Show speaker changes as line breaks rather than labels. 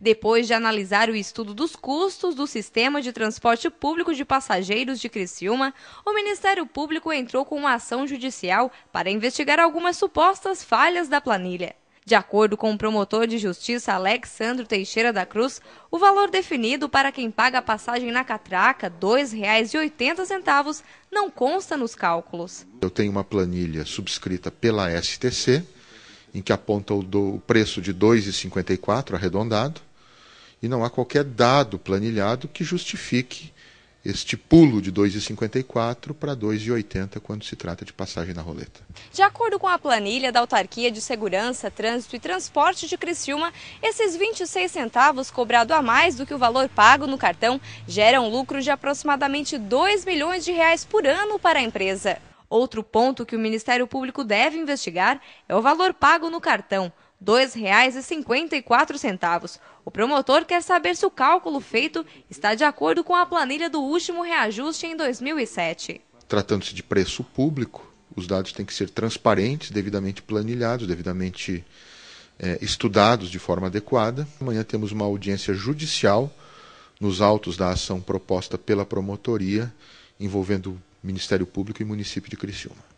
depois de analisar o estudo dos custos do sistema de transporte público de passageiros de Criciúma, o Ministério Público entrou com uma ação judicial para investigar algumas supostas falhas da planilha. De acordo com o promotor de justiça Alexandro Teixeira da Cruz, o valor definido para quem paga a passagem na catraca, R$ 2,80, não consta nos cálculos.
Eu tenho uma planilha subscrita pela STC, em que aponta o, preço de R$ 2,54 arredondado, e não há qualquer dado planilhado que justifique este pulo de 2,54 para 2,80 quando se trata de passagem na roleta.
De acordo com a planilha da Autarquia de Segurança, Trânsito e Transporte de Criciúma, esses 26 centavos cobrado a mais do que o valor pago no cartão geram lucro de aproximadamente 2 milhões de reais por ano para a empresa. Outro ponto que o Ministério Público deve investigar é o valor pago no cartão. R$ 2,54. O promotor quer saber se o cálculo feito está de acordo com a planilha do último reajuste em 2007.
Tratando-se de preço público, os dados têm que ser transparentes, devidamente planilhados, devidamente é, estudados de forma adequada. Amanhã temos uma audiência judicial nos autos da ação proposta pela promotoria envolvendo Ministério Público e município de Criciúma.